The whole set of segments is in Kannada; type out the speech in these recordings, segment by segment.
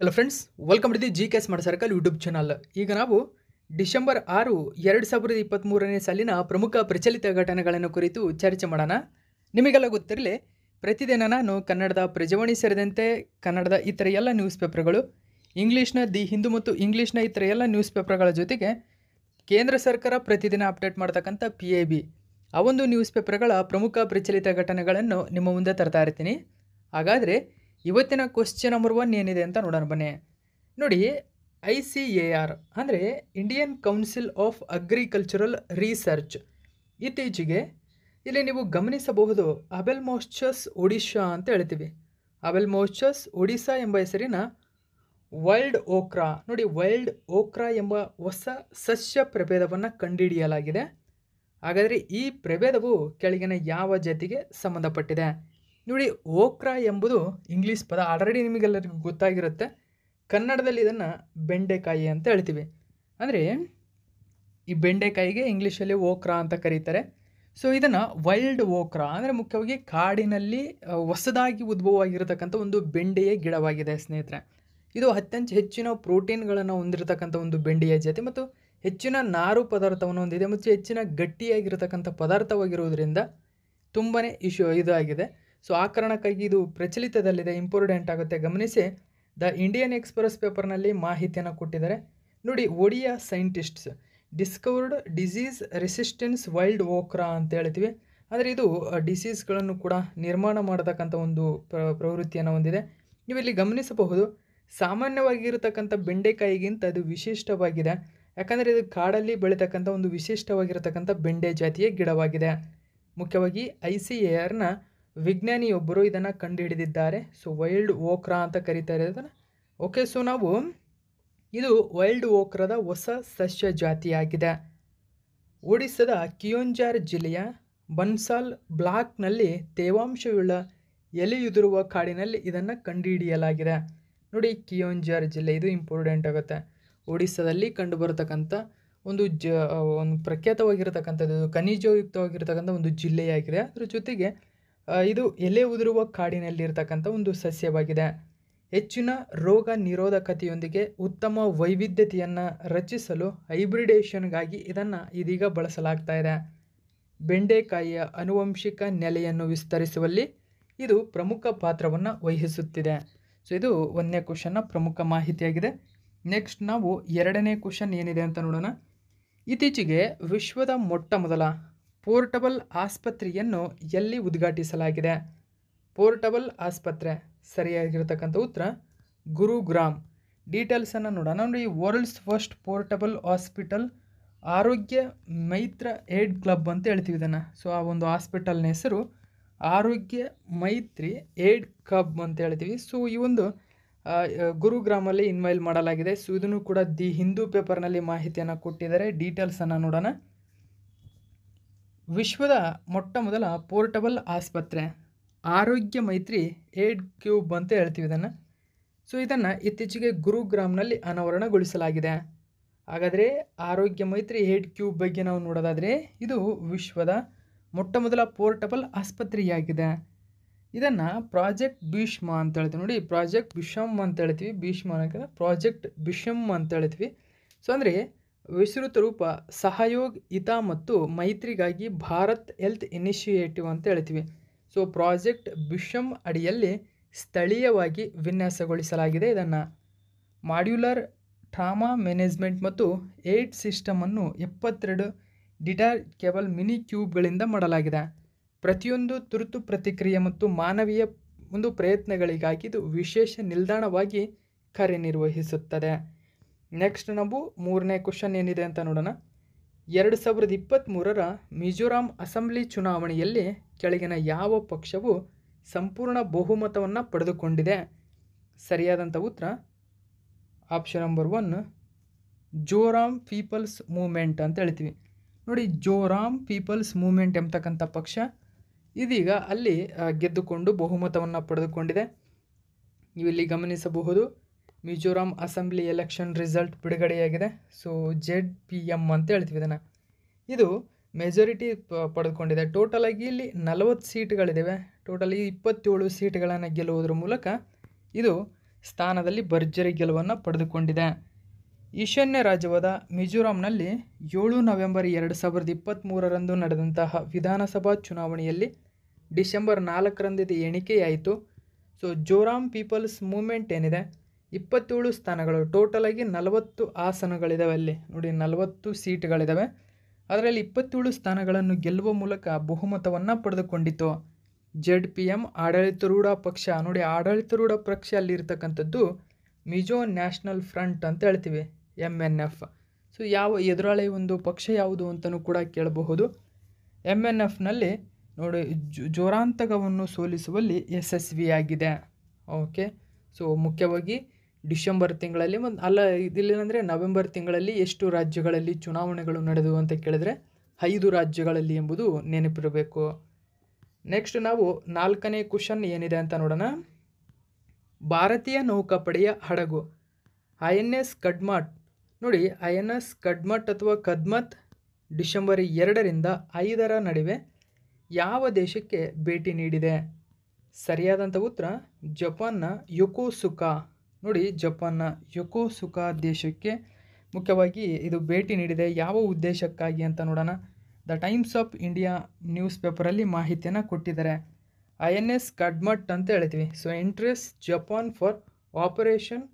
hello friends welcome to the G K S circle YouTube channel ಈಗ ನಾವು ಡಿಸೆಂಬರ್ ಆರು ಎರಡು ಸಾವಿರದ ಇಪ್ಪತ್ತ್ಮೂರನೇ ಸಾಲಿನ ಪ್ರಮುಖ ಪ್ರಚಲಿತ ಘಟನೆಗಳನ್ನು ಕುರಿತು ಚರ್ಚೆ ಮಾಡೋಣ ನಿಮಗೆಲ್ಲ ಗೊತ್ತಿರಲಿ ಪ್ರತಿದಿನ ನಾನು ಕನ್ನಡದ ಪ್ರಜವಾಣಿ ಸೇರಿದಂತೆ ಕನ್ನಡದ ಇತರ ಎಲ್ಲ ನ್ಯೂಸ್ ಪೇಪರ್ಗಳು ಇಂಗ್ಲೀಷ್ನ ದಿ ಹಿಂದೂ ಮತ್ತು ಇಂಗ್ಲೀಷ್ನ ಇತರ ಎಲ್ಲ ನ್ಯೂಸ್ ಪೇಪರ್ಗಳ ಜೊತೆಗೆ ಕೇಂದ್ರ ಸರ್ಕಾರ ಪ್ರತಿದಿನ ಅಪ್ಡೇಟ್ ಮಾಡ್ತಕ್ಕಂಥ ಪಿ ಎ ಬಿ ಆ ಒಂದು ನ್ಯೂಸ್ ಪೇಪರ್ಗಳ ಪ್ರಮುಖ ಪ್ರಚಲಿತ ಘಟನೆಗಳನ್ನು ನಿಮ್ಮ ಮುಂದೆ ತರ್ತಾ ಇರ್ತೀನಿ ಹಾಗಾದರೆ ಇವತ್ತಿನ ಕ್ವಶನ್ ನಂಬರ್ ಒನ್ ಏನಿದೆ ಅಂತ ನೋಡೋಣ ಬನ್ನಿ ನೋಡಿ ಐ ಸಿ ಎ ಆರ್ ಅಂದರೆ Indian council of agricultural research ಇತ್ತೀಚೆಗೆ ಇಲ್ಲಿ ನೀವು ಗಮನಿಸಬಹುದು ಅಬೆಲ್ ಮೋಸ್ಚಸ್ ಒಡಿಶಾ ಅಂತ ಹೇಳ್ತೀವಿ ಅಬೆಲ್ ಮೋಸ್ಚಸ್ ಒಡಿಶಾ ಎಂಬ ಹೆಸರಿನ ವೈಲ್ಡ್ ಓಕ್ರಾ ನೋಡಿ ವೈಲ್ಡ್ ಓಕ್ರಾ ಎಂಬ ಹೊಸ ಸಸ್ಯ ಪ್ರಭೇದವನ್ನು ಕಂಡುಹಿಡಿಯಲಾಗಿದೆ ಹಾಗಾದರೆ ಈ ಪ್ರಭೇದವು ಕೆಳಗಿನ ಯಾವ ಜಾತಿಗೆ ಸಂಬಂಧಪಟ್ಟಿದೆ ನೋಡಿ ಓಕ್ರಾ ಎಂಬುದು ಇಂಗ್ಲೀಷ್ ಪದ ಆಲ್ರೆಡಿ ನಿಮಗೆಲ್ಲರಿಗೂ ಗೊತ್ತಾಗಿರುತ್ತೆ ಕನ್ನಡದಲ್ಲಿ ಇದನ್ನು ಬೆಂಡೆಕಾಯಿ ಅಂತ ಹೇಳ್ತೀವಿ ಅಂದರೆ ಈ ಬೆಂಡೆಕಾಯಿಗೆ ಇಂಗ್ಲೀಷಲ್ಲಿ ಓಕ್ರಾ ಅಂತ ಕರೀತಾರೆ ಸೊ ಇದನ್ನು ವೈಲ್ಡ್ ಓಕ್ರಾ ಅಂದರೆ ಮುಖ್ಯವಾಗಿ ಕಾಡಿನಲ್ಲಿ ಹೊಸದಾಗಿ ಉದ್ಭವವಾಗಿರತಕ್ಕಂಥ ಒಂದು ಬೆಂಡೆಯ ಗಿಡವಾಗಿದೆ ಸ್ನೇಹಿತರೆ ಇದು ಅತ್ಯಂತ ಹೆಚ್ಚಿನ ಪ್ರೋಟೀನ್ಗಳನ್ನು ಹೊಂದಿರತಕ್ಕಂಥ ಒಂದು ಬೆಂಡೆಯ ಜಾತಿ ಮತ್ತು ಹೆಚ್ಚಿನ ನಾರು ಪದಾರ್ಥವನ್ನು ಹೊಂದಿದೆ ಮತ್ತು ಹೆಚ್ಚಿನ ಗಟ್ಟಿಯಾಗಿರತಕ್ಕಂಥ ಪದಾರ್ಥವಾಗಿರುವುದರಿಂದ ತುಂಬಾ ಇಶ್ಯೂ ಇದಾಗಿದೆ ಸೊ ಆ ಕಾರಣಕ್ಕಾಗಿ ಇದು ಪ್ರಚಲಿತದಲ್ಲಿದೆ ಇಂಪಾರ್ಟೆಂಟ್ ಆಗುತ್ತೆ ಗಮನಿಸಿ ದ ಇಂಡಿಯನ್ ಎಕ್ಸ್ಪ್ರೆಸ್ ಪೇಪರ್ನಲ್ಲಿ ಮಾಹಿತಿಯನ್ನು ಕೊಟ್ಟಿದ್ದಾರೆ ನೋಡಿ Odia scientists discovered disease resistance wild okra ಅಂತ ಹೇಳ್ತೀವಿ ಆದರೆ ಇದು ಡಿಸೀಸ್ಗಳನ್ನು ಕೂಡ ನಿರ್ಮಾಣ ಮಾಡತಕ್ಕಂಥ ಒಂದು ಪ್ರವೃತ್ತಿಯನ್ನು ಹೊಂದಿದೆ ನೀವು ಇಲ್ಲಿ ಗಮನಿಸಬಹುದು ಸಾಮಾನ್ಯವಾಗಿರತಕ್ಕಂಥ ಬೆಂಡೆಕಾಯಿಗಿಂತ ಅದು ವಿಶಿಷ್ಟವಾಗಿದೆ ಯಾಕಂದರೆ ಇದು ಕಾಡಲ್ಲಿ ಬೆಳೀತಕ್ಕಂಥ ಒಂದು ವಿಶಿಷ್ಟವಾಗಿರತಕ್ಕಂಥ ಬೆಂಡೆ ಜಾತಿಯ ಗಿಡವಾಗಿದೆ ಮುಖ್ಯವಾಗಿ ಐ ಸಿ ಎ ಆರ್ನ ವಿಜ್ಞಾನಿಯೊಬ್ಬರು ಇದನ್ನು ಕಂಡುಹಿಡಿದಿದ್ದಾರೆ ಸೊ ವೈಲ್ಡ್ ಓಕ್ರಾ ಅಂತ ಕರೀತಾರೆ ಅದನ್ನು ಓಕೆ ಸೊ ನಾವು ಇದು ವೈಲ್ಡ್ ಓಕ್ರದ ಹೊಸ ಸಸ್ಯ ಜಾತಿಯಾಗಿದೆ ಒಡಿಸ್ಸಾದ ಕಿಯೋಂಜಾರ್ ಜಿಲ್ಲೆಯ ಬನ್ಸಾಲ್ ಬ್ಲಾಕ್ನಲ್ಲಿ ತೇವಾಂಶವುಳ್ಳ ಎಲೆಯುದುರುವ ಕಾಡಿನಲ್ಲಿ ಇದನ್ನು ಕಂಡುಹಿಡಿಯಲಾಗಿದೆ ನೋಡಿ ಕಿಯೋಂಜಾರ್ ಜಿಲ್ಲೆ ಇದು ಇಂಪಾರ್ಟೆಂಟ್ ಆಗುತ್ತೆ ಒಡಿಸ್ಸಾದಲ್ಲಿ ಕಂಡುಬರತಕ್ಕಂಥ ಒಂದು ಜ ಒಂದು ಪ್ರಖ್ಯಾತವಾಗಿರತಕ್ಕಂಥದ್ದು ಖನಿಜಯುಕ್ತವಾಗಿರತಕ್ಕಂಥ ಒಂದು ಜಿಲ್ಲೆಯಾಗಿದೆ ಅದ್ರ ಜೊತೆಗೆ ಇದು ಎಲೆ ಉದುರುವ ಕಾಡಿನಲ್ಲಿರ್ತಕ್ಕಂಥ ಒಂದು ಸಸ್ಯವಾಗಿದೆ ಹೆಚ್ಚಿನ ರೋಗ ನಿರೋಧಕತೆಯೊಂದಿಗೆ ಉತ್ತಮ ವೈವಿಧ್ಯತೆಯನ್ನು ರಚಿಸಲು ಹೈಬ್ರಿಡೇಷನ್ಗಾಗಿ ಇದನ್ನು ಇದೀಗ ಬಳಸಲಾಗ್ತಾ ಇದೆ ಬೆಂಡೆಕಾಯಿಯ ಆನುವಂಶಿಕ ನೆಲೆಯನ್ನು ವಿಸ್ತರಿಸುವಲ್ಲಿ ಇದು ಪ್ರಮುಖ ಪಾತ್ರವನ್ನು ವಹಿಸುತ್ತಿದೆ ಸೊ ಇದು ಒಂದನೇ ಕ್ವಶನ್ನ ಪ್ರಮುಖ ಮಾಹಿತಿಯಾಗಿದೆ ನೆಕ್ಸ್ಟ್ ನಾವು ಎರಡನೇ ಕ್ವಶನ್ ಏನಿದೆ ಅಂತ ನೋಡೋಣ ಇತ್ತೀಚೆಗೆ ವಿಶ್ವದ ಮೊಟ್ಟ ಮೊದಲ ಪೋರ್ಟಬಲ್ ಆಸ್ಪತ್ರೆಯನ್ನು ಎಲ್ಲಿ ಉದ್ಘಾಟಿಸಲಾಗಿದೆ ಪೋರ್ಟಬಲ್ ಆಸ್ಪತ್ರೆ ಸರಿಯಾಗಿರತಕ್ಕಂಥ ಉತ್ತರ ಗುರುಗ್ರಾಮ್ ಡೀಟೇಲ್ಸನ್ನು ನೋಡೋಣ ನೋಡಿ ವರ್ಲ್ಡ್ಸ್ ಫಸ್ಟ್ ಪೋರ್ಟಬಲ್ ಹಾಸ್ಪಿಟಲ್ ಆರೋಗ್ಯ ಮೈತ್ರ ಏಡ್ ಕ್ಲಬ್ ಅಂತ ಹೇಳ್ತೀವಿ ಇದನ್ನು ಸೊ ಆ ಒಂದು ಹಾಸ್ಪಿಟಲ್ನ ಹೆಸರು ಆರೋಗ್ಯ ಮೈತ್ರಿ ಏಡ್ ಕ್ಲಬ್ ಅಂತ ಹೇಳ್ತೀವಿ ಸೊ ಈ ಒಂದು ಗುರುಗ್ರಾಮಲ್ಲಿ ಇನ್ವೈಲ್ ಮಾಡಲಾಗಿದೆ ಸೊ ಇದನ್ನು ಕೂಡ ದಿ ಹಿಂದೂ ಪೇಪರ್ನಲ್ಲಿ ಮಾಹಿತಿಯನ್ನು ಕೊಟ್ಟಿದ್ದಾರೆ ಡೀಟೇಲ್ಸನ್ನು ನೋಡೋಣ ವಿಶ್ವದ ಮೊಟ್ಟ ಮೊದಲ ಪೋರ್ಟಬಲ್ ಆಸ್ಪತ್ರೆ ಆರೋಗ್ಯ ಮೈತ್ರಿ ಏಡ್ ಕ್ಯೂಬ್ ಅಂತ ಹೇಳ್ತೀವಿ ಇದನ್ನು ಸೊ ಇದನ್ನು ಇತ್ತೀಚೆಗೆ ಗುರುಗ್ರಾಮ್ನಲ್ಲಿ ಅನಾವರಣಗೊಳಿಸಲಾಗಿದೆ ಹಾಗಾದರೆ ಆರೋಗ್ಯ ಮೈತ್ರಿ ಏಡ್ ಕ್ಯೂಬ್ ಬಗ್ಗೆ ನಾವು ನೋಡೋದಾದರೆ ಇದು ವಿಶ್ವದ ಮೊಟ್ಟ ಮೊದಲ ಪೋರ್ಟಬಲ್ ಆಸ್ಪತ್ರೆಯಾಗಿದೆ ಇದನ್ನು ಪ್ರಾಜೆಕ್ಟ್ ಭೀಷ್ಮ ಅಂತ ಹೇಳ್ತೀವಿ ನೋಡಿ ಪ್ರಾಜೆಕ್ಟ್ ಬಿಷಮ್ ಅಂತ ಹೇಳ್ತೀವಿ ಭೀಷ್ಮ ಅನ್ನೋಕ್ಕಿಂತ ಪ್ರಾಜೆಕ್ಟ್ ಬಿಷಮ್ ಅಂತ ಹೇಳ್ತೀವಿ ಸೊ ಅಂದರೆ ವಿಸ್ತೃತ ರೂಪ ಸಹಯೋಗ್ ಹಿತ ಮತ್ತು ಮೈತ್ರಿಗಾಗಿ ಭಾರತ್ ಹೆಲ್ತ್ ಇನಿಷಿಯೇಟಿವ್ ಅಂತ ಹೇಳ್ತೀವಿ ಸೊ ಪ್ರಾಜೆಕ್ಟ್ ಬಿಷಮ್ ಅಡಿಯಲ್ಲಿ ಸ್ಥಳೀಯವಾಗಿ ವಿನ್ಯಾಸಗೊಳಿಸಲಾಗಿದೆ ಇದನ್ನು ಮಾಡ್ಯುಲರ್ ಟ್ರಾಮಾ ಮ್ಯಾನೇಜ್ಮೆಂಟ್ ಮತ್ತು ಏಡ್ ಸಿಸ್ಟಮನ್ನು ಎಪ್ಪತ್ತೆರಡು ಡಿಟಾರ್ ಕೇಬಲ್ ಮಿನಿ ಕ್ಯೂಬ್ಗಳಿಂದ ಮಾಡಲಾಗಿದೆ ಪ್ರತಿಯೊಂದು ತುರ್ತು ಪ್ರತಿಕ್ರಿಯೆ ಮತ್ತು ಮಾನವೀಯ ಒಂದು ಪ್ರಯತ್ನಗಳಿಗಾಗಿ ಇದು ವಿಶೇಷ ನಿಲ್ದಾಣವಾಗಿ ಕಾರ್ಯನಿರ್ವಹಿಸುತ್ತದೆ ನೆಕ್ಸ್ಟ್ ನಾವು ಮೂರನೇ ಕ್ವಶನ್ ಏನಿದೆ ಅಂತ ನೋಡೋಣ ಎರಡು ಸಾವಿರದ ಇಪ್ಪತ್ತ್ಮೂರರ ಮಿಜೋರಾಂ ಅಸೆಂಬ್ಲಿ ಚುನಾವಣೆಯಲ್ಲಿ ಕೆಳಗಿನ ಯಾವ ಪಕ್ಷವು ಸಂಪೂರ್ಣ ಬಹುಮತವನ್ನು ಪಡೆದುಕೊಂಡಿದೆ ಸರಿಯಾದಂಥ ಉತ್ತರ option number one Zoram people's movement ಅಂತ ಹೇಳ್ತೀವಿ ನೋಡಿ ಜೋರಾಮ್ ಪೀಪಲ್ಸ್ ಮೂಮೆಂಟ್ ಎಂಬತಕ್ಕಂಥ ಪಕ್ಷ ಇದೀಗ ಅಲ್ಲಿ ಗೆದ್ದುಕೊಂಡು ಬಹುಮತವನ್ನು ಪಡೆದುಕೊಂಡಿದೆ ನೀವು ಇಲ್ಲಿ ಗಮನಿಸಬಹುದು ಮಿಜೋರಾಂ ಅಸೆಂಬ್ಲಿ ಎಲೆಕ್ಷನ್ ರಿಸಲ್ಟ್ ಬಿಡುಗಡೆಯಾಗಿದೆ ಸೊ ಜೆಡ್ ಪಿ ಎಮ್ ಅಂತ ಹೇಳ್ತೀವಿ ಇದನ್ನು ಇದು ಮೆಜಾರಿಟಿ ಪಡೆದುಕೊಂಡಿದೆ ಟೋಟಲಾಗಿ ಇಲ್ಲಿ ನಲವತ್ತು ಸೀಟ್ಗಳಿದ್ದಾವೆ ಟೋಟಲಿ ಇಪ್ಪತ್ತೇಳು ಸೀಟ್ಗಳನ್ನು ಗೆಲ್ಲುವುದರ ಮೂಲಕ ಇದು ಸ್ಥಾನದಲ್ಲಿ ಭರ್ಜರಿ ಗೆಲುವನ್ನು ಪಡೆದುಕೊಂಡಿದೆ ಈಶಾನ್ಯ ರಾಜ್ಯವಾದ ಮಿಜೋರಾಂನಲ್ಲಿ ಏಳು ನವೆಂಬರ್ ಎರಡು ಸಾವಿರದ ಇಪ್ಪತ್ತ್ಮೂರರಂದು ನಡೆದಂತಹ ವಿಧಾನಸಭಾ ಚುನಾವಣೆಯಲ್ಲಿ ಡಿಸೆಂಬರ್ ನಾಲ್ಕರಂದಿದು ಎಣಿಕೆಯಾಯಿತು ಸೊ ಜೋರಾಮ್ ಪೀಪಲ್ಸ್ ಮೂಮೆಂಟ್ ಏನಿದೆ ಇಪ್ಪತ್ತೇಳು ಸ್ಥಾನಗಳು ಟೋಟಲಾಗಿ ನಲವತ್ತು ಆಸನಗಳಿದಾವೆ ಅಲ್ಲಿ ನೋಡಿ ನಲವತ್ತು ಸೀಟ್ಗಳಿದ್ದಾವೆ ಅದರಲ್ಲಿ ಇಪ್ಪತ್ತೇಳು ಸ್ಥಾನಗಳನ್ನು ಗೆಲ್ಲುವ ಮೂಲಕ ಬಹುಮತವನ್ನು ಪಡೆದುಕೊಂಡಿತು ಜೆಡ್ ಪಿ ಎಮ್ ಆಡಳಿತಾರೂಢ ಪಕ್ಷ ನೋಡಿ ಆಡಳಿತಾರೂಢ ಪಕ್ಷ ಅಲ್ಲಿರ್ತಕ್ಕಂಥದ್ದು ಮಿಜೋ ನ್ಯಾಷನಲ್ ಫ್ರಂಟ್ ಅಂತ ಹೇಳ್ತೀವಿ ಎಮ್ ಎನ್ ಎಫ್ ಸೊ ಯಾವ ಎದುರಾಳಿ ಒಂದು ಪಕ್ಷ ಯಾವುದು ಅಂತಲೂ ಕೂಡ ಕೇಳಬಹುದು ಎಮ್ ಎನ್ ಎಫ್ನಲ್ಲಿ ನೋಡಿ ಜೋರಾಂತಕವನ್ನು ಸೋಲಿಸುವಲ್ಲಿ ಯಶಸ್ವಿಯಾಗಿದೆ ಓಕೆ ಸೊ ಮುಖ್ಯವಾಗಿ ಡಿಸೆಂಬರ್ ತಿಂಗಳಲ್ಲಿ ಮತ್ತು ಅಲ್ಲ ಇದಿಲ್ಲೇನೆಂದರೆ ನವೆಂಬರ್ ತಿಂಗಳಲ್ಲಿ ಎಷ್ಟು ರಾಜ್ಯಗಳಲ್ಲಿ ಚುನಾವಣೆಗಳು ನಡೆದು ಅಂತ ಕೇಳಿದರೆ ಐದು ರಾಜ್ಯಗಳಲ್ಲಿ ಎಂಬುದು ನೆನಪಿರಬೇಕು ನೆಕ್ಸ್ಟ್ ನಾವು ನಾಲ್ಕನೇ ಕ್ವಶನ್ ಏನಿದೆ ಅಂತ ನೋಡೋಣ ಭಾರತೀಯ ನೌಕಾಪಡೆಯ ಹಡಗು ಐ ಎನ್ ಎಸ್ ಕಡ್ಮಟ್ ನೋಡಿ ಐ ಎನ್ ಎಸ್ ಕಡ್ಮಟ್ ಅಥವಾ ಕದ್ಮತ್ ಡಿಸೆಂಬರ್ ಎರಡರಿಂದ ಐದರ ನಡುವೆ ಯಾವ ದೇಶಕ್ಕೆ ಭೇಟಿ ನೀಡಿದೆ ಸರಿಯಾದಂಥ ಉತ್ತರ ಜಪಾನ್ನ ಯುಕೋಸುಕಾ ನೋಡಿ ಜಪಾನ್ನ ಯಕೋಸುಕ ದೇಶಕ್ಕೆ ಮುಖ್ಯವಾಗಿ ಇದು ಭೇಟಿ ನೀಡಿದೆ ಯಾವ ಉದ್ದೇಶಕ್ಕಾಗಿ ಅಂತ ನೋಡೋಣ the Times of India news ಪೇಪರಲ್ಲಿ ಮಾಹಿತಿಯನ್ನು ಕೊಟ್ಟಿದ್ದಾರೆ ಐ ಎನ್ ಎಸ್ ಕಡ್ಮಟ್ ಅಂತ ಹೇಳ್ತೀವಿ so enters Japan for operation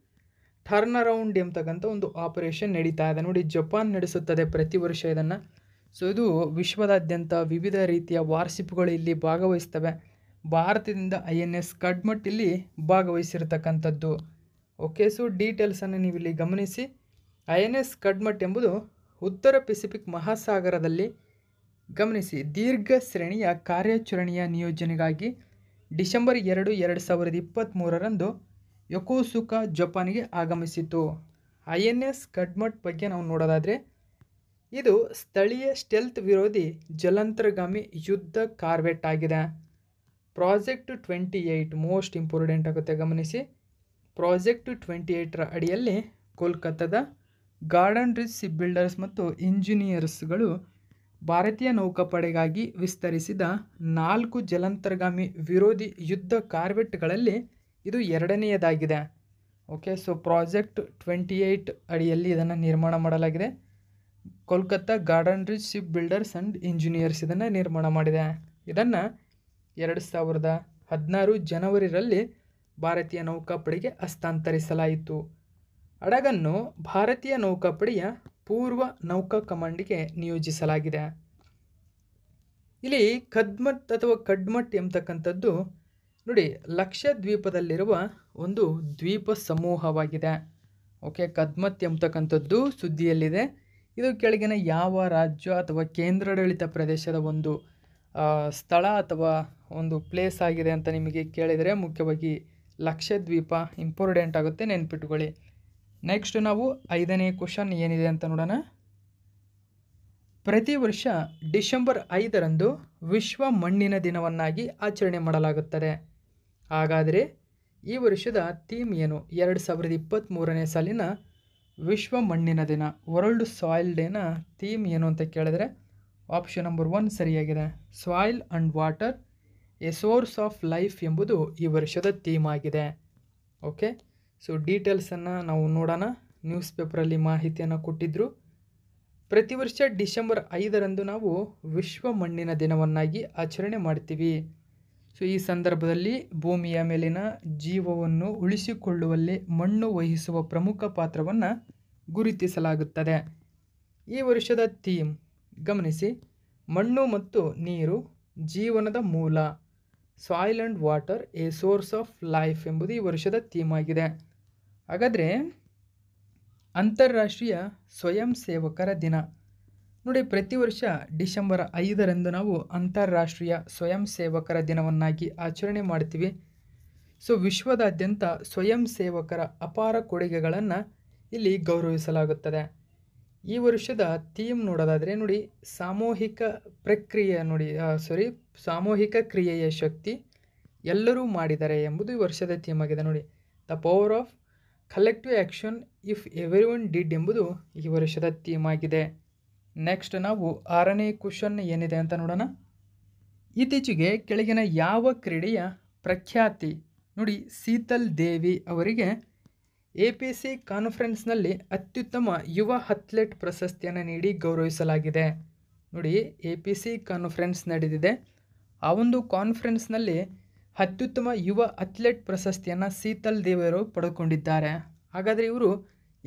turn around ಎಂಬತಕ್ಕಂಥ ಒಂದು ಆಪರೇಷನ್ ನಡೀತಾ ಇದೆ ನೋಡಿ ಜಪಾನ್ ನಡೆಸುತ್ತದೆ ಪ್ರತಿ ವರ್ಷ ಇದನ್ನು ಸೊ ಇದು ವಿಶ್ವದಾದ್ಯಂತ ವಿವಿಧ ರೀತಿಯ ವಾರ್ಷಿಪ್ಗಳು ಇಲ್ಲಿ ಭಾಗವಹಿಸ್ತವೆ ಭಾರತದಿಂದ ಐ ಎನ್ ಎಸ್ ಕಡ್ಮಟ್ ಇಲ್ಲಿ ಭಾಗವಹಿಸಿರ್ತಕ್ಕಂಥದ್ದು ಓಕೆ ಸೊ ಡೀಟೇಲ್ಸನ್ನು ನೀವು ಇಲ್ಲಿ ಗಮನಿಸಿ ಐ ಎನ್ ಎಸ್ ಕಡ್ಮಟ್ ಎಂಬುದು ಉತ್ತರ ಪೆಸಿಫಿಕ್ ಮಹಾಸಾಗರದಲ್ಲಿ ಗಮನಿಸಿ ದೀರ್ಘ ಶ್ರೇಣಿಯ ಕಾರ್ಯಾಚರಣೆಯ ನಿಯೋಜನೆಗಾಗಿ ಡಿಸೆಂಬರ್ ಎರಡು ಎರಡು ಸಾವಿರದ ಇಪ್ಪತ್ತ್ಮೂರರಂದು ಯಕೋಸುಕಾ ಜಪಾನ್ಗೆ ಆಗಮಿಸಿತು ಐ ಎನ್ ಎಸ್ ಕಡ್ಮಟ್ ಬಗ್ಗೆ ನಾವು ನೋಡೋದಾದರೆ ಇದು ಸ್ಥಳೀಯ ಸ್ಟೆಲ್ತ್ ವಿರೋಧಿ ಜಲಾಂತರ್ಗಾಮಿ ಯುದ್ಧ ಕಾರ್ವೆಟ್ ಆಗಿದೆ project twenty eight most important ಆಗುತ್ತೆ ಗಮನಿಸಿ ಪ್ರಾಜೆಕ್ಟ್ ಟ್ವೆಂಟಿ ಏಯ್ಟ್ರ ಅಡಿಯಲ್ಲಿ ಕೋಲ್ಕತ್ತಾದ ಗಾರ್ಡನ್ ರಿಚ್ ಸಿಪ್ ಬಿಲ್ಡರ್ಸ್ ಮತ್ತು ಇಂಜಿನಿಯರ್ಸ್ಗಳು ಭಾರತೀಯ ನೌಕಾಪಡೆಗಾಗಿ ವಿಸ್ತರಿಸಿದ ನಾಲ್ಕು ಜಲಾಂತರ್ಗಾಮಿ ವಿರೋಧಿ ಯುದ್ಧ ಕಾರ್ವೆಟ್ಗಳಲ್ಲಿ ಇದು ಎರಡನೆಯದಾಗಿದೆ okay so project twenty eight ಅಡಿಯಲ್ಲಿ ಇದನ್ನು ನಿರ್ಮಾಣ ಮಾಡಲಾಗಿದೆ Kolkata garden reach ship builders and engineers ಇದನ್ನು ನಿರ್ಮಾಣ ಮಾಡಿದೆ ಇದನ್ನು ಎರಡು ಸಾವಿರದ ಹದಿನಾರು ಜನವರಿರಲ್ಲಿ ಭಾರತೀಯ ನೌಕಾಪಡೆಗೆ ಹಸ್ತಾಂತರಿಸಲಾಯಿತು ಹಡಗನ್ನು ಭಾರತೀಯ ನೌಕಾಪಡೆಯ ಪೂರ್ವ ನೌಕಾ ಕಮಾಂಡಿಗೆ ನಿಯೋಜಿಸಲಾಗಿದೆ ಇಲ್ಲಿ ಕದ್ಮಟ್ ಅಥವಾ ಕಡ್ಮಟ್ ಎಂಬತಕ್ಕಂಥದ್ದು ನೋಡಿ ದ್ವೀಪದಲ್ಲಿರುವ ಒಂದು ದ್ವೀಪ ಸಮೂಹವಾಗಿದೆ ಓಕೆ ಕದ್ಮತ್ ಎಂಬತಕ್ಕಂಥದ್ದು ಸುದ್ದಿಯಲ್ಲಿದೆ ಇದು ಕೆಳಗಿನ ಯಾವ ರಾಜ್ಯ ಅಥವಾ ಕೇಂದ್ರಾಡಳಿತ ಪ್ರದೇಶದ ಒಂದು ಸ್ಥಳ ಅಥವಾ ಒಂದು ಪ್ಲೇಸ್ ಆಗಿದೆ ಅಂತ ನಿಮಗೆ ಕೇಳಿದರೆ ಮುಖ್ಯವಾಗಿ ಲಕ್ಷದ್ವೀಪ ಇಂಪಾರ್ಟೆಂಟ್ ಆಗುತ್ತೆ ನೆನ್ಪಿಟ್ಕೊಳ್ಳಿ ನೆಕ್ಸ್ಟ್ ನಾವು ಐದನೇ ಕ್ವಶನ್ ಏನಿದೆ ಅಂತ ನೋಡೋಣ ಪ್ರತಿ ವರ್ಷ ಡಿಸೆಂಬರ್ ಐದರಂದು ವಿಶ್ವ ಮಣ್ಣಿನ ದಿನವನ್ನಾಗಿ ಆಚರಣೆ ಮಾಡಲಾಗುತ್ತದೆ ಹಾಗಾದರೆ ಈ ವರ್ಷದ ಥೀಮ್ ಏನು ಎರಡು ಸಾವಿರದ ಇಪ್ಪತ್ತ್ಮೂರನೇ ಸಾಲಿನ ವಿಶ್ವ ಮಣ್ಣಿನ ದಿನ ವರ್ಲ್ಡ್ ಸಾಯಿಲ್ ಡೇನ ಥೀಮ್ ಏನು ಅಂತ ಕೇಳಿದ್ರೆ ಆಪ್ಷನ್ ನಂಬರ್ ಒನ್ ಸರಿಯಾಗಿದೆ soil and water a source of life ಎಂಬುದು ಈ ವರ್ಷದ ಥೀಮ್ ಆಗಿದೆ ಓಕೆ ಸೊ ಡೀಟೇಲ್ಸನ್ನು ನಾವು ನೋಡೋಣ ನ್ಯೂಸ್ ಪೇಪರಲ್ಲಿ ಮಾಹಿತಿಯನ್ನು ಕೊಟ್ಟಿದ್ದರು ಪ್ರತಿ ವರ್ಷ ಡಿಸೆಂಬರ್ ಐದರಂದು ನಾವು ವಿಶ್ವ ಮಣ್ಣಿನ ದಿನವನ್ನಾಗಿ ಆಚರಣೆ ಮಾಡ್ತೀವಿ ಸೊ ಈ ಸಂದರ್ಭದಲ್ಲಿ ಭೂಮಿಯ ಮೇಲಿನ ಜೀವವನ್ನು ಉಳಿಸಿಕೊಳ್ಳುವಲ್ಲಿ ಮಣ್ಣು ವಹಿಸುವ ಪ್ರಮುಖ ಪಾತ್ರವನ್ನು ಗುರುತಿಸಲಾಗುತ್ತದೆ ಈ ವರ್ಷದ ಥೀಮ್ ಗಮನಿಸಿ ಮಣ್ಣು ಮತ್ತು ನೀರು ಜೀವನದ ಮೂಲ soil and water a source of life ಎಂಬುದು ಈ ವರ್ಷದ ಥೀಮ್ ಆಗಿದೆ ಹಾಗಾದರೆ ಅಂತಾರಾಷ್ಟ್ರೀಯ ಸ್ವಯಂ ಸೇವಕರ ದಿನ ನೋಡಿ ಪ್ರತಿ ವರ್ಷ ಡಿಸೆಂಬರ್ ಐದರಂದು ನಾವು ಅಂತಾರಾಷ್ಟ್ರೀಯ ಸ್ವಯಂ ಸೇವಕರ ದಿನವನ್ನಾಗಿ ಆಚರಣೆ ಮಾಡ್ತೀವಿ ಸೊ ವಿಶ್ವದಾದ್ಯಂತ ಸ್ವಯಂ ಸೇವಕರ ಅಪಾರ ಕೊಡುಗೆಗಳನ್ನು ಇಲ್ಲಿ ಗೌರವಿಸಲಾಗುತ್ತದೆ ಈ ವರ್ಷದ ಥೀಮ್ ನೋಡೋದಾದರೆ ನೋಡಿ ಸಾಮೂಹಿಕ ಪ್ರಕ್ರಿಯೆ ನೋಡಿ ಸಾರಿ ಸಾಮೂಹಿಕ ಕ್ರಿಯೆಯ ಶಕ್ತಿ ಎಲ್ಲರೂ ಮಾಡಿದ್ದಾರೆ ಎಂಬುದು ಈ ವರ್ಷದ ಥೀಮ್ ಆಗಿದೆ ನೋಡಿ the power of collective action if everyone did ಎಂಬುದು ಈ ವರ್ಷದ ಥೀಮ್ ಆಗಿದೆ ನೆಕ್ಸ್ಟ್ ನಾವು ಆರನೇ ಕ್ವಶನ್ ಏನಿದೆ ಅಂತ ನೋಡೋಣ ಇತ್ತೀಚೆಗೆ ಕೆಳಗಿನ ಯಾವ ಕ್ರೀಡೆಯ ಪ್ರಖ್ಯಾತಿ ನೋಡಿ ಸೀತಲ್ ದೇವಿ ಅವರಿಗೆ ಎ ಪಿ ಸಿ ಕಾನ್ಫರೆನ್ಸ್ನಲ್ಲಿ ಅತ್ಯುತ್ತಮ ಯುವ ಅಥ್ಲೆಟ್ ಪ್ರಶಸ್ತಿಯನ್ನು ನೀಡಿ ಗೌರವಿಸಲಾಗಿದೆ ನೋಡಿ ಎ ಪಿ ಸಿ ಕಾನ್ಫರೆನ್ಸ್ ನಡೆದಿದೆ ಆ ಒಂದು ಕಾನ್ಫರೆನ್ಸ್ನಲ್ಲಿ ಅತ್ಯುತ್ತಮ ಯುವ ಅಥ್ಲೆಟ್ ಪ್ರಶಸ್ತಿಯನ್ನು ಸೀತಲ್ ದೇವರು ಪಡೆದುಕೊಂಡಿದ್ದಾರೆ ಹಾಗಾದರೆ ಇವರು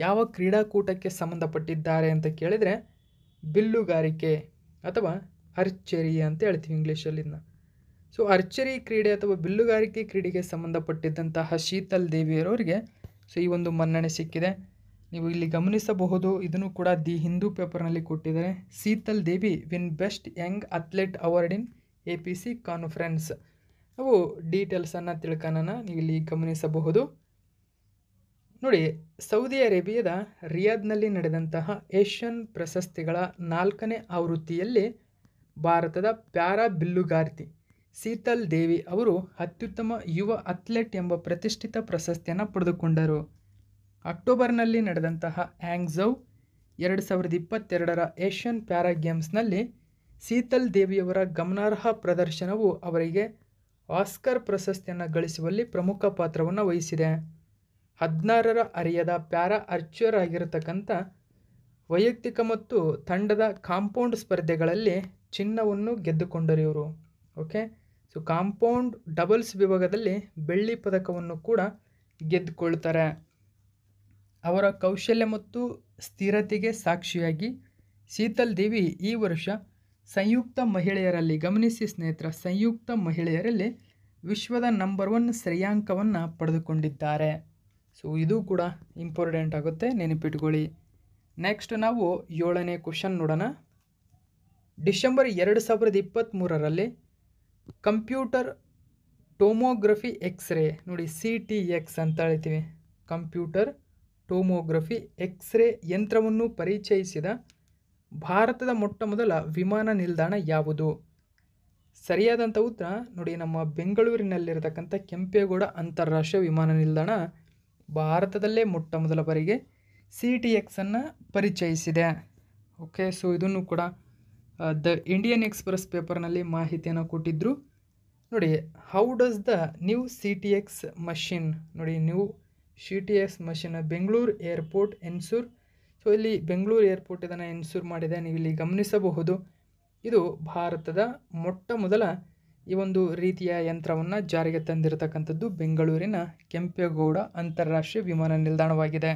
ಯಾವ ಕ್ರೀಡಾಕೂಟಕ್ಕೆ ಸಂಬಂಧಪಟ್ಟಿದ್ದಾರೆ ಅಂತ ಕೇಳಿದರೆ ಬಿಲ್ಲುಗಾರಿಕೆ ಅಥವಾ ಅರ್ಚರಿ ಅಂತ ಹೇಳ್ತೀವಿ ಇಂಗ್ಲೀಷಲ್ಲಿನ ಸೊ ಅರ್ಚರಿ ಕ್ರೀಡೆ ಅಥವಾ ಬಿಲ್ಲುಗಾರಿಕೆ ಕ್ರೀಡೆಗೆ ಸಂಬಂಧಪಟ್ಟಿದ್ದಂತಹ ಶೀತಲ್ ದೇವಿಯರವರಿಗೆ ಸೊ ಈ ಒಂದು ಮನ್ನಣೆ ಸಿಕ್ಕಿದೆ ನೀವು ಇಲ್ಲಿ ಗಮನಿಸಬಹುದು ಇದನ್ನು ಕೂಡ ದಿ ಹಿಂದೂ ಪೇಪರ್ನಲ್ಲಿ ಕೊಟ್ಟಿದ್ದಾರೆ Sheetal Devi win best young athlete award in A P C conference ಅವು ಡೀಟೇಲ್ಸನ್ನು ತಿಳ್ಕೊಳ್ಳೋಣ ನೀವು ಇಲ್ಲಿ ಗಮನಿಸಬಹುದು ನೋಡಿ ಸೌದಿ ಅರೇಬಿಯಾದ ರಿಯಾದ್ನಲ್ಲಿ ನಡೆದಂತಹ ಏಷ್ಯನ್ ಪ್ರಶಸ್ತಿಗಳ ನಾಲ್ಕನೇ ಆವೃತ್ತಿಯಲ್ಲಿ ಭಾರತದ ಪ್ಯಾರಾ ಬಿಲ್ಲುಗಾರ್ತಿ ಸೀತಲ್ ದೇವಿ ಅವರು ಅತ್ಯುತ್ತಮ ಯುವ ಅಥ್ಲೆಟ್ ಎಂಬ ಪ್ರತಿಷ್ಠಿತ ಪ್ರಶಸ್ತಿಯನ್ನು ಪಡೆದುಕೊಂಡರು ಅಕ್ಟೋಬರ್ನಲ್ಲಿ ನಡೆದಂತಹ ಆ್ಯಂಗ್ಝೌ ಎರಡು ಸಾವಿರದ ಇಪ್ಪತ್ತೆರಡರ ಏಷ್ಯನ್ ಪ್ಯಾರಾ ಗೇಮ್ಸ್ನಲ್ಲಿ ಸೀತಲ್ ದೇವಿಯವರ ಗಮನಾರ್ಹ ಪ್ರದರ್ಶನವು ಅವರಿಗೆ ಆಸ್ಕರ್ ಪ್ರಶಸ್ತಿಯನ್ನು ಗಳಿಸುವಲ್ಲಿ ಪ್ರಮುಖ ಪಾತ್ರವನ್ನು ವಹಿಸಿದೆ ಹದಿನಾರರ ಅರಿಯದ ಪ್ಯಾರಾ ಅರ್ಚರ್ ವೈಯಕ್ತಿಕ ಮತ್ತು ತಂಡದ ಕಾಂಪೌಂಡ್ ಸ್ಪರ್ಧೆಗಳಲ್ಲಿ ಚಿನ್ನವನ್ನು ಗೆದ್ದುಕೊಂಡರು ಇವರು ಓಕೆ ಸೊ ಕಾಂಪೌಂಡ್ ಡಬಲ್ಸ್ ವಿಭಾಗದಲ್ಲಿ ಬೆಳ್ಳಿ ಪದಕವನ್ನು ಕೂಡ ಗೆದ್ದುಕೊಳ್ತಾರೆ ಅವರ ಕೌಶಲ್ಯ ಮತ್ತು ಸ್ಥಿರತೆಗೆ ಸಾಕ್ಷಿಯಾಗಿ ಶೀತಲ್ ದೇವಿ ಈ ವರ್ಷ ಸಂಯುಕ್ತ ಮಹಿಳೆಯರಲ್ಲಿ ಗಮನಿಸಿ ಸ್ನೇಹಿತರ ಸಂಯುಕ್ತ ಮಹಿಳೆಯರಲ್ಲಿ ವಿಶ್ವದ ನಂಬರ್ ಒನ್ ಶ್ರೇಯಾಂಕವನ್ನು ಪಡೆದುಕೊಂಡಿದ್ದಾರೆ ಸೊ ಇದು ಕೂಡ ಇಂಪಾರ್ಟೆಂಟ್ ಆಗುತ್ತೆ ನೆನಪಿಟ್ಕೊಳ್ಳಿ ನೆಕ್ಸ್ಟ್ ನಾವು ಏಳನೇ ಕ್ವಶನ್ ನೋಡೋಣ ಡಿಸೆಂಬರ್ ಎರಡು ಸಾವಿರದ ಇಪ್ಪತ್ತ್ಮೂರರಲ್ಲಿ ಕಂಪ್ಯೂಟರ್ ಟೋಮೋಗ್ರಫಿ ಎಕ್ಸ್ರೇ ನೋಡಿ ಸಿ ಟಿ ಎಕ್ಸ್ ಅಂತ ಹೇಳ್ತೀವಿ ಕಂಪ್ಯೂಟರ್ ಟೋಮೋಗ್ರಫಿ ಎಕ್ಸ್ರೇ ಯಂತ್ರವನ್ನು ಪರಿಚಯಿಸಿದ ಭಾರತದ ಮೊಟ್ಟ ಮೊದಲ ವಿಮಾನ ನಿಲ್ದಾಣ ಯಾವುದು ಸರಿಯಾದಂಥ ಉತ್ತರ ನೋಡಿ ನಮ್ಮ ಬೆಂಗಳೂರಿನಲ್ಲಿರತಕ್ಕಂಥ ಕೆಂಪೇಗೌಡ ಅಂತಾರಾಷ್ಟ್ರೀಯ ವಿಮಾನ ನಿಲ್ದಾಣ ಭಾರತದಲ್ಲೇ ಮೊಟ್ಟ ಮೊದಲ ಬಾರಿಗೆ ಸಿ ಟಿ ಎಕ್ಸನ್ನು ಪರಿಚಯಿಸಿದೆ ಓಕೆ ಸೊ ಇದನ್ನು ಕೂಡ ದ ಇಂಡಿಯನ್ ಎಕ್ಸ್ಪ್ರೆಸ್ ಪೇಪರ್ನಲ್ಲಿ ಮಾಹಿತಿಯನ್ನು ಕೊಟ್ಟಿದ್ದರು ನೋಡಿ how does the new C T X machine ನೋಡಿ new C T X machine Bengaluru airport ensure so ಇಲ್ಲಿ ಬೆಂಗಳೂರು ಏರ್ಪೋರ್ಟ್ ಇದನ್ನು ಎನ್ಸೂರ್ ಮಾಡಿದೆ ನೀವು ಇಲ್ಲಿ ಗಮನಿಸಬಹುದು ಇದು ಭಾರತದ ಮೊಟ್ಟ ಮೊದಲ ಈ ಒಂದು ರೀತಿಯ ಯಂತ್ರವನ್ನು ಜಾರಿಗೆ ತಂದಿರತಕ್ಕಂಥದ್ದು ಬೆಂಗಳೂರಿನ ಕೆಂಪೇಗೌಡ ಅಂತಾರಾಷ್ಟ್ರೀಯ ವಿಮಾನ ನಿಲ್ದಾಣವಾಗಿದೆ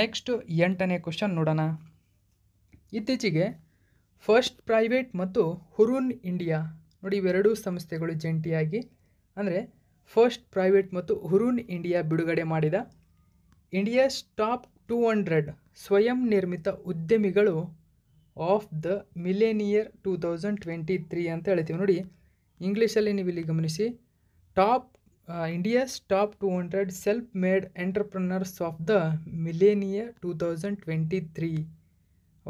ನೆಕ್ಸ್ಟ್ ಎಂಟನೇ ಕ್ವಶನ್ ನೋಡೋಣ ಇತ್ತೀಚೆಗೆ ಫಸ್ಟ್ ಪ್ರೈವೇಟ್ ಮತ್ತು ಹುರೂನ್ ಇಂಡಿಯಾ ನೋಡಿ ಇವೆರಡೂ ಸಂಸ್ಥೆಗಳು ಜಂಟಿಯಾಗಿ ಅಂದರೆ ಫಸ್ಟ್ ಪ್ರೈವೇಟ್ ಮತ್ತು ಹುರೂನ್ ಇಂಡಿಯಾ ಬಿಡುಗಡೆ ಮಾಡಿದ ಇಂಡಿಯಾ ಸ್ಟಾಪ್ ಟೂ ಹಂಡ್ರೆಡ್ ಸ್ವಯಂ ನಿರ್ಮಿತ ಉದ್ಯಮಿಗಳು of the millennia two thousand twenty three ಅಂತ ಹೇಳ್ತೀವಿ ನೋಡಿ ಇಂಗ್ಲೀಷಲ್ಲಿ ನೀವು ಇಲ್ಲಿ ಗಮನಿಸಿ top India's top two hundred self made entrepreneurs of the millennia two thousand twenty three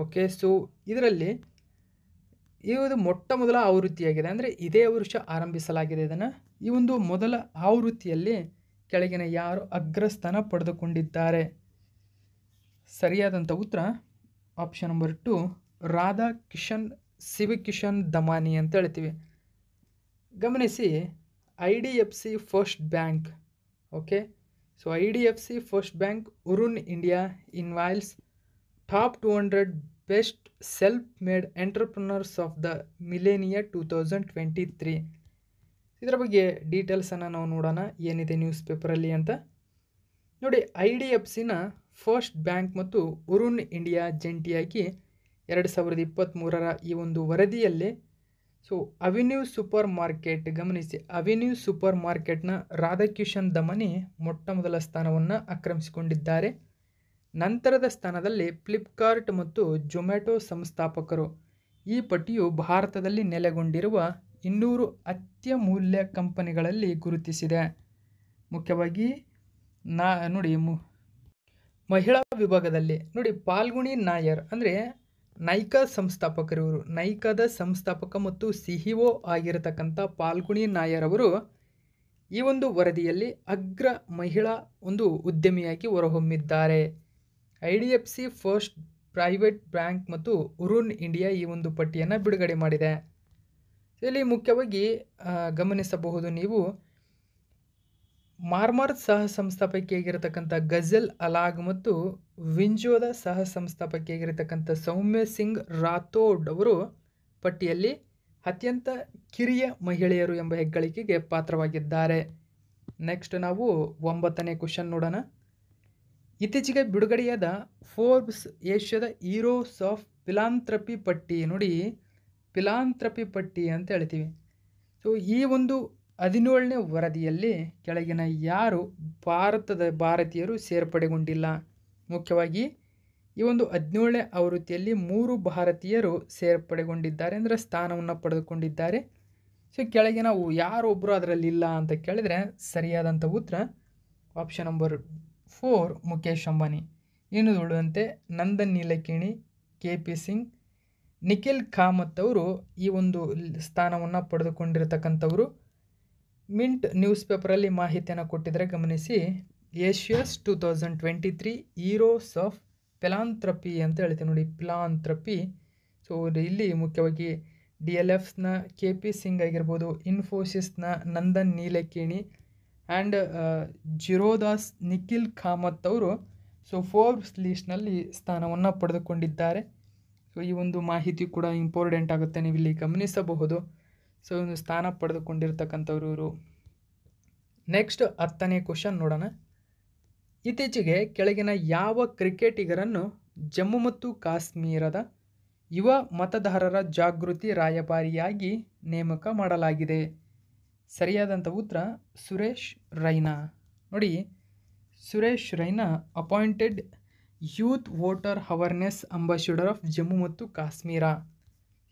okay so ಇದರಲ್ಲಿ ಇದು ಮೊಟ್ಟ ಮೊದಲ ಆವೃತ್ತಿಯಾಗಿದೆ ಅಂದರೆ ಇದೇ ವರ್ಷ ಆರಂಭಿಸಲಾಗಿದೆ ಇದನ್ನು ಈ ಒಂದು ಮೊದಲ ಆವೃತ್ತಿಯಲ್ಲಿ ಕೆಳಗಿನ ಯಾರು ಅಗ್ರಸ್ಥಾನ ಪಡೆದುಕೊಂಡಿದ್ದಾರೆ ಸರಿಯಾದಂಥ ಉತ್ತರ option number two Radha Kishan Kishan Damani ಅಂತ ಹೇಳ್ತೀವಿ ಗಮನಿಸಿ I D F C first bank okay so I D F C first bank Hurun India unveils top two hundred best self made entrepreneurs of the millennia two thousand twenty three ಇದರ ಬಗ್ಗೆ ಡೀಟೇಲ್ಸನ್ನು ನಾವು ನೋಡೋಣ ಏನಿದೆ ನ್ಯೂಸ್ ಪೇಪರಲ್ಲಿ ಅಂತ ನೋಡಿ ಐ ಡಿ ಎಫ್ ಸಿನ ಫಸ್ಟ್ ಬ್ಯಾಂಕ್ ಮತ್ತು ಉರುಣ್ ಇಂಡಿಯಾ ಜಂಟಿಯಾಗಿ ಎರಡು ಸಾವಿರದ ಇಪ್ಪತ್ತ್ಮೂರರ ಈ ಒಂದು ವರದಿಯಲ್ಲಿ ಸೊ ಅವಿನ್ಯೂ ಸೂಪರ್ ಮಾರ್ಕೆಟ್ ಗಮನಿಸಿ ಅವಿನ್ಯೂ ಸೂಪರ್ ಮಾರ್ಕೆಟ್ನ ರಾಧಾಕಿಶನ್ ದಮನಿ ಮೊಟ್ಟ ಮೊದಲ ಸ್ಥಾನವನ್ನು ಆಕ್ರಮಿಸಿಕೊಂಡಿದ್ದಾರೆ ನಂತರದ ಸ್ಥಾನದಲ್ಲಿ ಫ್ಲಿಪ್ಕಾರ್ಟ್ ಮತ್ತು ಜೊಮ್ಯಾಟೊ ಸಂಸ್ಥಾಪಕರು ಈ ಪಟ್ಟಿಯು ಭಾರತದಲ್ಲಿ ನೆಲೆಗೊಂಡಿರುವ ಇನ್ನೂರು ಅತ್ಯಮೂಲ್ಯ ಕಂಪನಿಗಳಲ್ಲಿ ಗುರುತಿಸಿದೆ ಮುಖ್ಯವಾಗಿ ನಾ ನೋಡಿ ಮು ಮಹಿಳಾ ವಿಭಾಗದಲ್ಲಿ ನೋಡಿ ಪಾಲ್ಗುಣಿ ನಾಯರ್ ಅಂದರೆ ನೈಕಾ ಸಂಸ್ಥಾಪಕರಿವರು ನೈಕಾದ ಸಂಸ್ಥಾಪಕ ಮತ್ತು ಸಿಇಒ ಆಗಿರತಕ್ಕಂಥ ಪಾಲ್ಗುಣಿ ನಾಯರ್ ಅವರು ಈ ಒಂದು ವರದಿಯಲ್ಲಿ ಅಗ್ರ ಮಹಿಳಾ ಒಂದು ಉದ್ಯಮಿಯಾಗಿ ಹೊರಹೊಮ್ಮಿದ್ದಾರೆ I D F C first private bank ಮತ್ತು ಉರುನ್ ಇಂಡಿಯಾ ಈ ಒಂದು ಪಟ್ಟಿಯನ್ನು ಬಿಡುಗಡೆ ಮಾಡಿದೆ ಇಲ್ಲಿ ಮುಖ್ಯವಾಗಿ ಗಮನಿಸಬಹುದು ನೀವು ಮಾರ್ಮಾರ್ ಸಹ ಸಂಸ್ಥಾಪಕಿಯಾಗಿರತಕ್ಕಂಥ ಗಜಲ್ ಅಲಾಗ್ ಮತ್ತು ವಿಂಜೋದ ಸಹ ಸಂಸ್ಥಾಪಕಿಯಾಗಿರತಕ್ಕಂಥ ಸೌಮ್ಯ ಸಿಂಗ್ ರಾಥೋಡ್ ಅವರು ಪಟ್ಟಿಯಲ್ಲಿ ಅತ್ಯಂತ ಕಿರಿಯ ಮಹಿಳೆಯರು ಎಂಬ ಹೆಗ್ಗಳಿಕೆಗೆ ಪಾತ್ರವಾಗಿದ್ದಾರೆ ನೆಕ್ಸ್ಟ್ ನಾವು ಒಂಬತ್ತನೇ ಕ್ವಶನ್ ನೋಡೋಣ ಇತ್ತೀಚೆಗೆ ಬಿಡುಗಡೆಯಾದ ಫೋರ್ಬ್ಸ್ ಏಷ್ಯಾದ ಹೀರೋಸ್ ಆಫ್ ಫಿಲಾಂಥ್ರಪಿ ಪಟ್ಟಿ ನೋಡಿ ಫಿಲಾಂಥ್ರಪಿ ಪಟ್ಟಿ ಅಂತ ಹೇಳ್ತೀವಿ ಸೊ ಈ ಒಂದು ಹದಿನೇಳನೇ ವರದಿಯಲ್ಲಿ ಕೆಳಗಿನ ಯಾರು ಭಾರತದ ಭಾರತೀಯರು ಸೇರ್ಪಡೆಗೊಂಡಿಲ್ಲ ಮುಖ್ಯವಾಗಿ ಈ ಒಂದು ಹದಿನೇಳನೇ ಆವೃತ್ತಿಯಲ್ಲಿ ಮೂರು ಭಾರತೀಯರು ಸೇರ್ಪಡೆಗೊಂಡಿದ್ದಾರೆ ಅಂದರೆ ಸ್ಥಾನವನ್ನು ಪಡೆದುಕೊಂಡಿದ್ದಾರೆ ಸೊ ಕೆಳಗಿನ ಯಾರೊಬ್ಬರು ಅದರಲ್ಲಿಲ್ಲ ಅಂತ ಕೇಳಿದರೆ ಸರಿಯಾದಂಥ ಉತ್ತರ option number four Mukesh Ambani ಇನ್ನು ಉಳಿದಂತೆ ನಂದನ್ ನೀಲಕಿಣಿ ಕೆ ಪಿ ಸಿಂಗ್ ನಿಖಿಲ್ ಕಾಮತ್ ಅವರು ಈ ಒಂದು ಸ್ಥಾನವನ್ನು ಪಡೆದುಕೊಂಡಿರತಕ್ಕಂಥವರು ಮಿಂಟ್ ನ್ಯೂಸ್ ಪೇಪರಲ್ಲಿ ಮಾಹಿತಿಯನ್ನು ಕೊಟ್ಟಿದ್ದಾರೆ ಗಮನಿಸಿ Asia's two thousand twenty three heroes of philanthropy ಅಂತ ಹೇಳ್ತೀವಿ ನೋಡಿ ಪಿಲಾಂತ್ರಪಿ ಸೊ ಇಲ್ಲಿ ಮುಖ್ಯವಾಗಿ ಡಿ ಎಲ್ ಎಫ್ಸ್ನ ಕೆ ಪಿ ಸಿಂಗ್ ಆಗಿರ್ಬೋದು ಇನ್ಫೋಸಿಸ್ನ ನಂದನ್ ನೀಲಕೇಣಿ ಆ್ಯಂಡ್ ಜಿರೋದಾಸ್ ನಿಖಿಲ್ ಖಾಮತ್ ಅವರು ಸೊ ಫೋರ್ಬ್ಸ್ ಲೀಸ್ಟ್ನಲ್ಲಿ ಸ್ಥಾನವನ್ನು ಪಡೆದುಕೊಂಡಿದ್ದಾರೆ ಸೊ ಈ ಒಂದು ಮಾಹಿತಿ ಕೂಡ ಇಂಪಾರ್ಟೆಂಟ್ ಆಗುತ್ತೆ ನೀವು ಇಲ್ಲಿ ಗಮನಿಸಬಹುದು ಸೊ ಒಂದು ಸ್ಥಾನ ಪಡೆದುಕೊಂಡಿರ್ತಕ್ಕಂಥವ್ರು ಇವರು ನೆಕ್ಸ್ಟ್ ಹತ್ತನೇ ಕ್ವಶನ್ ನೋಡೋಣ ಇತ್ತೀಚೆಗೆ ಕೆಳಗಿನ ಯಾವ ಕ್ರಿಕೆಟಿಗರನ್ನು ಜಮ್ಮು ಮತ್ತು ಕಾಶ್ಮೀರದ ಯುವ ಮತದಾರರ ಜಾಗೃತಿ ರಾಯಭಾರಿಯಾಗಿ ನೇಮಕ ಮಾಡಲಾಗಿದೆ ಸರಿಯಾದಂಥ ಉತ್ತರ ಸುರೇಶ್ ರೈನಾ ನೋಡಿ Suresh Raina appointed youth voter awareness ambassador of Jammu ಮತ್ತು ಕಾಶ್ಮೀರ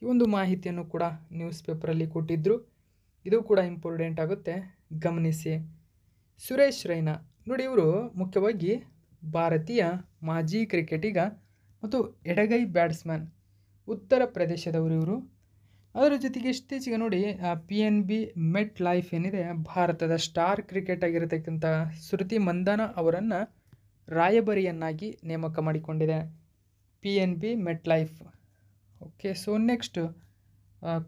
ಈ ಒಂದು ಮಾಹಿತಿಯನ್ನು ಕೂಡ ನ್ಯೂಸ್ ಪೇಪರಲ್ಲಿ ಕೊಟ್ಟಿದ್ದರು ಇದು ಕೂಡ ಇಂಪಾರ್ಟೆಂಟ್ ಆಗುತ್ತೆ ಗಮನಿಸಿ ಸುರೇಶ್ ರೈನಾ ನೋಡಿ ಇವರು ಮುಖ್ಯವಾಗಿ ಭಾರತೀಯ ಮಾಜಿ ಕ್ರಿಕೆಟಿಗ ಮತ್ತು ಎಡಗೈ ಬ್ಯಾಟ್ಸ್ಮನ್ ಉತ್ತರ ಪ್ರದೇಶದವರು ಇವರು ಅದರ ಜೊತೆಗೆ ಇತ್ತೀಚೆಗೆ ನೋಡಿ P N B MetLife ಏನಿದೆ ಭಾರತದ ಸ್ಟಾರ್ ಕ್ರಿಕೆಟ್ ಆಗಿರತಕ್ಕಂಥ ಶ್ರುತಿ ಮಂದನ ಅವರನ್ನು ರಾಯಬರಿಯನ್ನಾಗಿ ನೇಮಕ ಮಾಡಿಕೊಂಡಿದೆ P N B MetLife okay so next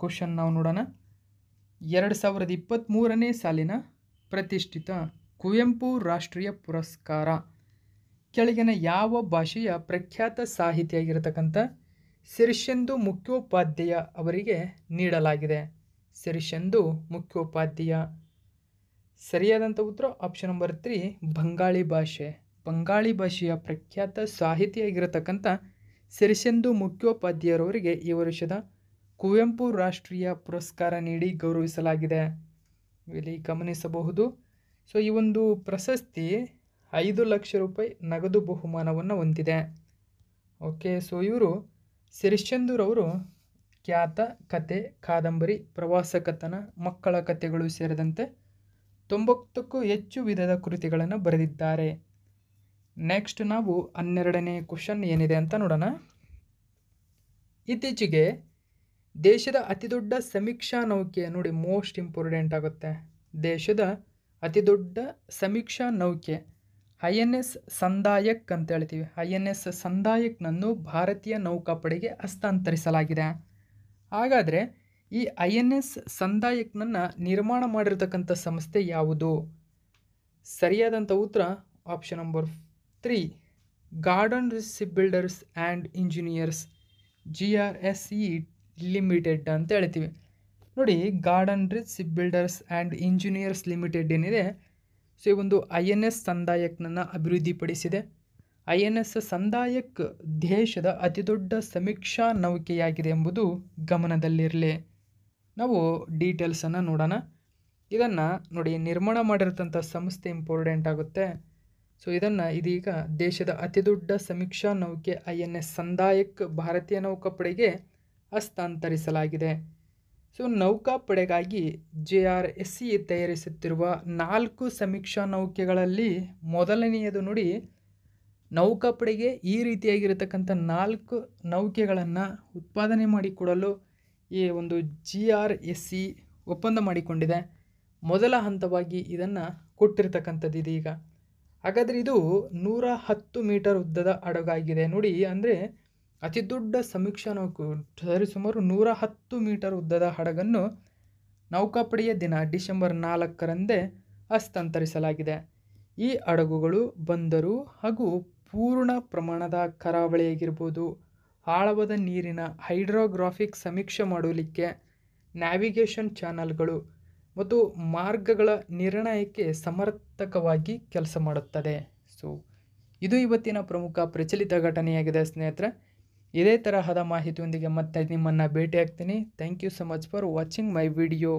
question ನಾವು ನೋಡೋಣ ಎರಡು ಸಾವಿರದ ಇಪ್ಪತ್ತ್ಮೂರನೇ ಸಾಲಿನ ಪ್ರತಿಷ್ಠಿತ ಕುವೆಂಪು ರಾಷ್ಟ್ರೀಯ ಪುರಸ್ಕಾರ ಕೆಳಗಿನ ಯಾವ ಭಾಷೆಯ ಪ್ರಖ್ಯಾತ ಸಾಹಿತಿಯಾಗಿರತಕ್ಕಂಥ ಸಿರಿಷೆಂದು ಮುಖ್ಯೋಪಾಧ್ಯಾಯ ಅವರಿಗೆ ನೀಡಲಾಗಿದೆ ಸಿರಿಷೆಂದು ಮುಖ್ಯೋಪಾಧ್ಯಾಯ ಸರಿಯಾದಂಥ ಉತ್ತರ ಆಪ್ಷನ್ ನಂಬರ್ ತ್ರೀ ಬಂಗಾಳಿ ಭಾಷೆ ಬಂಗಾಳಿ ಭಾಷೆಯ ಪ್ರಖ್ಯಾತ ಸಾಹಿತಿಯಾಗಿರತಕ್ಕಂಥ ಸಿರಿಸೆಂದು ಮುಖ್ಯೋಪಾಧ್ಯಾಯರವರಿಗೆ ಈ ವರ್ಷದ ಕುವೆಂಪು ರಾಷ್ಟ್ರೀಯ ಪುರಸ್ಕಾರ ನೀಡಿ ಗೌರವಿಸಲಾಗಿದೆ ಇಲ್ಲಿ ಗಮನಿಸಬಹುದು ಸೊ ಈ ಒಂದು ಪ್ರಶಸ್ತಿ ಐದು ಲಕ್ಷ ರೂಪಾಯಿ ನಗದು ಬಹುಮಾನವನ್ನು ಹೊಂದಿದೆ ಓಕೆ ಸೊ ಇವರು ಅವರು ಖ್ಯಾತ ಕತೆ ಕಾದಂಬರಿ ಪ್ರವಾಸ ಕಥನ ಮಕ್ಕಳ ಕಥೆಗಳು ಸೇರಿದಂತೆ ತೊಂಬತ್ತಕ್ಕೂ ಹೆಚ್ಚು ವಿಧದ ಕೃತಿಗಳನ್ನು ಬರೆದಿದ್ದಾರೆ ನೆಕ್ಸ್ಟ್ ನಾವು ಹನ್ನೆರಡನೇ ಕ್ವಶನ್ ಏನಿದೆ ಅಂತ ನೋಡೋಣ ಇತ್ತೀಚೆಗೆ ದೇಶದ ಅತಿದೊಡ್ಡ ಸಮೀಕ್ಷಾ ನೌಕೆ ನೋಡಿ ಮೋಸ್ಟ್ ಇಂಪಾರ್ಟೆಂಟ್ ಆಗುತ್ತೆ ದೇಶದ ಅತಿದೊಡ್ಡ ಸಮೀಕ್ಷಾ ನೌಕೆ ಐ ಎನ್ ಎಸ್ ಸಂದಾಯಕ್ ಅಂತ ಹೇಳ್ತೀವಿ ಐ ಎನ್ ಎಸ್ ಸಂದಾಯಕ್ನನ್ನು ಭಾರತೀಯ ನೌಕಾಪಡೆಗೆ ಹಸ್ತಾಂತರಿಸಲಾಗಿದೆ ಹಾಗಾದರೆ ಈ ಐ ಎನ್ ಎಸ್ ಸಂದಾಯಕ್ನನ್ನು ನಿರ್ಮಾಣ ಮಾಡಿರತಕ್ಕಂಥ ಸಂಸ್ಥೆ ಯಾವುದು ಸರಿಯಾದಂಥ ಉತ್ತರ option number three garden ship builders and engineers G R S E limited ಅಂತ ಹೇಳ್ತೀವಿ ನೋಡಿ garden reach ship builders and engineers limited ಏನಿದೆ ಸೊ ಈ ಒಂದು ಐ ಎನ್ ಎಸ್ ಸಂದಾಯಕ್ನನ್ನು ಅಭಿವೃದ್ಧಿಪಡಿಸಿದೆ ಐ ಎನ್ ಎಸ್ ಸಂದಾಯಕ್ ದೇಶದ ಅತಿದೊಡ್ಡ ಸಮೀಕ್ಷಾ ನೌಕೆಯಾಗಿದೆ ಎಂಬುದು ಗಮನದಲ್ಲಿರಲಿ ನಾವು ಡೀಟೇಲ್ಸನ್ನು ನೋಡೋಣ ಇದನ್ನು ನೋಡಿ ನಿರ್ಮಾಣ ಮಾಡಿರತಕ್ಕಂಥ ಸಂಸ್ಥೆ ಇಂಪಾರ್ಟೆಂಟ್ ಆಗುತ್ತೆ ಸೊ ಇದನ್ನು ಇದೀಗ ದೇಶದ ಅತಿದೊಡ್ಡ ಸಮೀಕ್ಷಾ ನೌಕೆ ಐ ಎನ್ ಎಸ್ ಸಂದಾಯಕ್ ಭಾರತೀಯ ನೌಕಾಪಡೆಗೆ ಹಸ್ತಾಂತರಿಸಲಾಗಿದೆ ಸೊ ನೌಕಾಪಡೆಗಾಗಿ ಜೆ ಆರ್ ಎಸ್ ಸಿ ತಯಾರಿಸುತ್ತಿರುವ ನಾಲ್ಕು ಸಮೀಕ್ಷಾ ನೌಕೆಗಳಲ್ಲಿ ಮೊದಲನೆಯದು ನೋಡಿ ನೌಕಾಪಡೆಗೆ ಈ ರೀತಿಯಾಗಿರತಕ್ಕಂಥ ನಾಲ್ಕು ನೌಕೆಗಳನ್ನು ಉತ್ಪಾದನೆ ಮಾಡಿಕೊಡಲು ಈ ಒಂದು ಜಿ ಆರ್ ಎಸ್ ಸಿ ಒಪ್ಪಂದ ಮಾಡಿಕೊಂಡಿದೆ ಮೊದಲ ಹಂತವಾಗಿ ಇದನ್ನು ಕೊಟ್ಟಿರ್ತಕ್ಕಂಥದ್ದು ಇದೀಗ ಹಾಗಾದರೆ ಇದು ನೂರ ಹತ್ತು ಮೀಟರ್ ಉದ್ದದ ಹಡಗಾಗಿದೆ ನೋಡಿ ಅಂದರೆ ಅತಿ ದೊಡ್ಡ ಸಮೀಕ್ಷಾ ನೌಕು ಸರಿಸುಮಾರು ನೂರ ಹತ್ತು ಮೀಟರ್ ಉದ್ದದ ಹಡಗನ್ನು ನೌಕಾಪಡೆಯ ದಿನ ಡಿಸೆಂಬರ್ ನಾಲ್ಕರಂದೇ ಹಸ್ತಾಂತರಿಸಲಾಗಿದೆ ಈ ಹಡಗುಗಳು ಬಂದರು ಹಾಗೂ ಪೂರ್ಣ ಪ್ರಮಾಣದ ಕರಾವಳಿಯಾಗಿರ್ಬೋದು ಆಳವಾದ ನೀರಿನ ಹೈಡ್ರೋಗ್ರಾಫಿಕ್ ಸಮೀಕ್ಷೆ ಮಾಡಲಿಕ್ಕೆ ನ್ಯಾವಿಗೇಷನ್ ಚಾನಲ್ಗಳು ಮತ್ತು ಮಾರ್ಗಗಳ ನಿರ್ಣಯಕ್ಕೆ ಸಮರ್ಥಕವಾಗಿ ಕೆಲಸ ಮಾಡುತ್ತದೆ ಸೊ ಇದು ಇವತ್ತಿನ ಪ್ರಮುಖ ಪ್ರಚಲಿತ ಘಟನೆಯಾಗಿದೆ ಸ್ನೇಹಿತರೆ ಇದೇ ತರಹದ ಮಾಹಿತಿಯೊಂದಿಗೆ ಮತ್ತೆ ನಿಮ್ಮನ್ನು ಭೇಟಿಯಾಗ್ತೀನಿ thank you so much for watching my video